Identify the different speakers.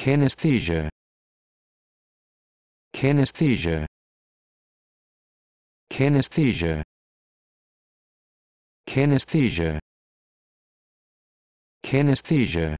Speaker 1: Kinesthesia. Kinesthesia. Kinesthesia. Kinesthesia. Kinesthesia.